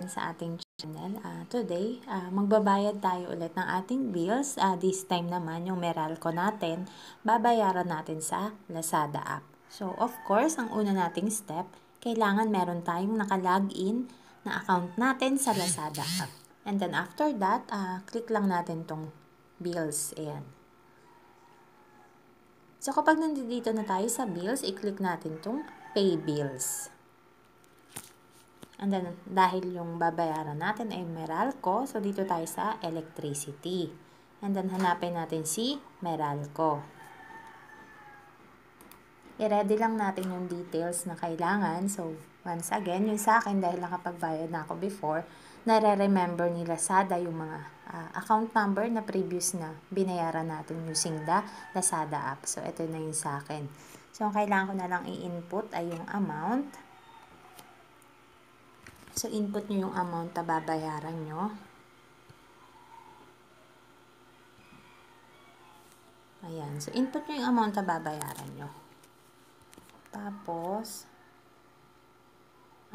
again sa ating channel. Uh, today, uh, magbabayad tayo ulit ng ating bills. Uh, this time naman, yung Meralco natin, babayaran natin sa Lazada app. So, of course, ang una nating step, kailangan meron tayong nakalagin na account natin sa Lazada app. And then, after that, uh, click lang natin tong bills. Ayan. So, kapag nandito na tayo sa bills, i-click natin tong pay bills. And then, dahil yung babayaran natin ay Meralco, so dito tayo sa electricity. And then, hanapin natin si Meralco. I-ready lang natin yung details na kailangan. So, once again, yung sa akin, dahil nakapagbayad na ako before, nare-remember ni Lazada yung mga uh, account number na previous na binayaran natin using the Lazada app. So, ito na yung sa akin. So, ang kailangan ko na lang i-input ay yung amount. So, input nyo yung amount na babayaran nyo. Ayan. So, input nyo yung amount na babayaran nyo. Tapos,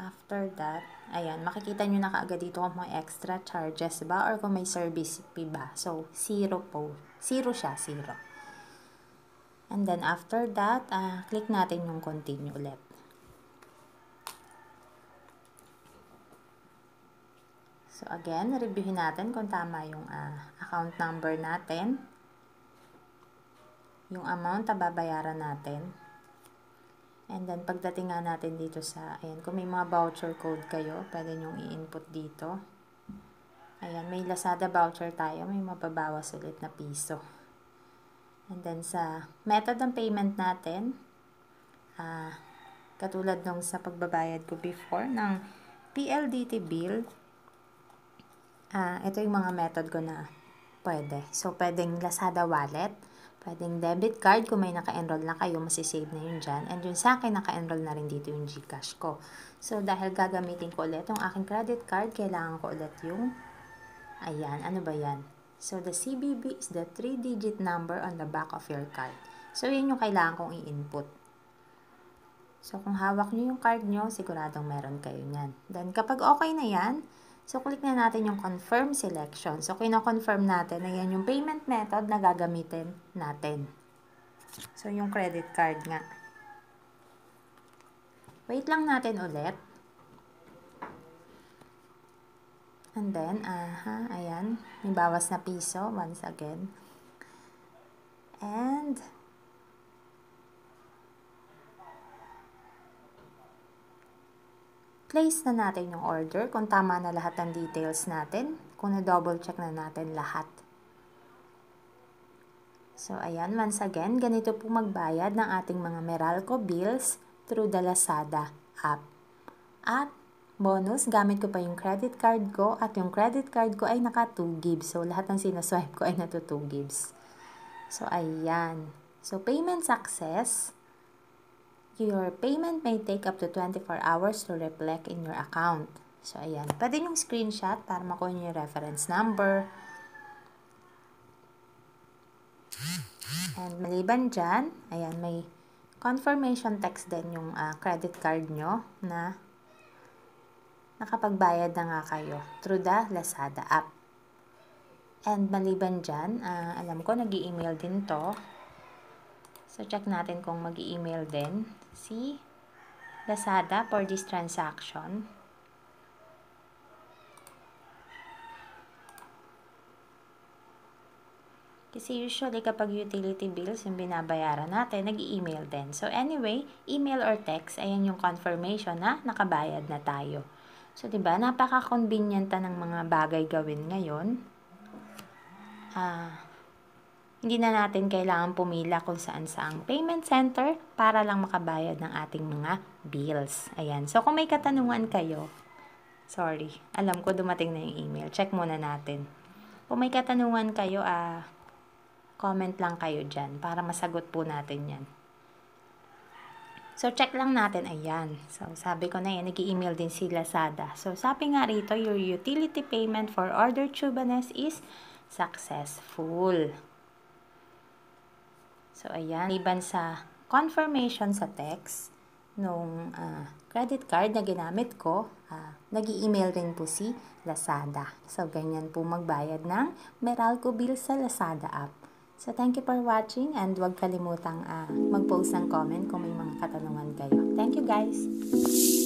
after that, ayan, makikita nyo na kaagad dito kung may extra charges ba or kung may service fee ba. So, zero po. Zero siya, zero. And then, after that, uh, click natin yung continue ulit. So again, reviewin natin kung tama yung uh, account number natin. Yung amount na babayaran natin. And then pagdating nga natin dito sa, ayan, kung may mga voucher code kayo, pwede nyong i-input dito. Ayan, may Lazada voucher tayo, may mababawas ulit na piso. And then sa method ng payment natin, ah, uh, katulad nung sa pagbabayad ko before ng PLDT bill, uh, ito yung mga method ko na pwede. So, pwedeng Lazada wallet, pwedeng debit card kung may naka-enroll na kayo, masisave na yun dyan. And yun sa akin, naka-enroll na rin dito yung Gcash ko. So, dahil gagamitin ko ulit yung aking credit card, kailangan ko ulit yung, ayan, ano ba yan? So, the CBB is the 3-digit number on the back of your card. So, yun yung kailangan kong i-input. So, kung hawak nyo yung card nyo, siguradong meron kayo niyan. Then, kapag okay na yan, So, click na natin yung confirm selection. So, kino-confirm natin na yan yung payment method na gagamitin natin. So, yung credit card nga. Wait lang natin ulit. And then, aha, ayan. May bawas na piso once again. And, place na natin yung order kung tama na lahat ng details natin, kung na-double check na natin lahat. So, ayan, once again, ganito po magbayad ng ating mga Meralco bills through the Lazada app. At bonus, gamit ko pa yung credit card ko at yung credit card ko ay naka 2 gigs. So, lahat ng sinaswipe ko ay nato 2 gigs. So, ayan. So, payment success. Your payment may take up to 24 hours to reflect in your account. So, ayan. Pwede yung screenshot para makuha nyo yung reference number. And maliban dyan, ayan, may confirmation text din yung uh, credit card nyo na nakapagbayad na nga kayo through the Lazada app. And maliban dyan, uh, alam ko nag email din to So, check natin kung mag email din si Lazada for this transaction. Kasi usually kapag utility bills yung binabayaran natin, nag-email din. So anyway, email or text, ayan yung confirmation na nakabayad na tayo. So 'di ba, napaka-convenient ng mga bagay gawin ngayon. Ah, hindi na natin kailangan pumila kung saan sa ang payment center para lang makabayad ng ating mga bills. Ayan. So, kung may katanungan kayo, sorry, alam ko dumating na yung email. Check muna natin. Kung may katanungan kayo, ah, comment lang kayo dyan para masagot po natin yan. So, check lang natin. Ayan. So, sabi ko na yan, nag email din si Lazada. So, sabi nga rito, your utility payment for order Chubanes is successful. So, ayan. Liban sa confirmation sa text, nung uh, credit card na ginamit ko, uh, ah, nag email rin po si Lazada. So, ganyan po magbayad ng Meralco bill sa Lazada app. So, thank you for watching and huwag kalimutang uh, mag-post ng comment kung may mga katanungan kayo. Thank you guys!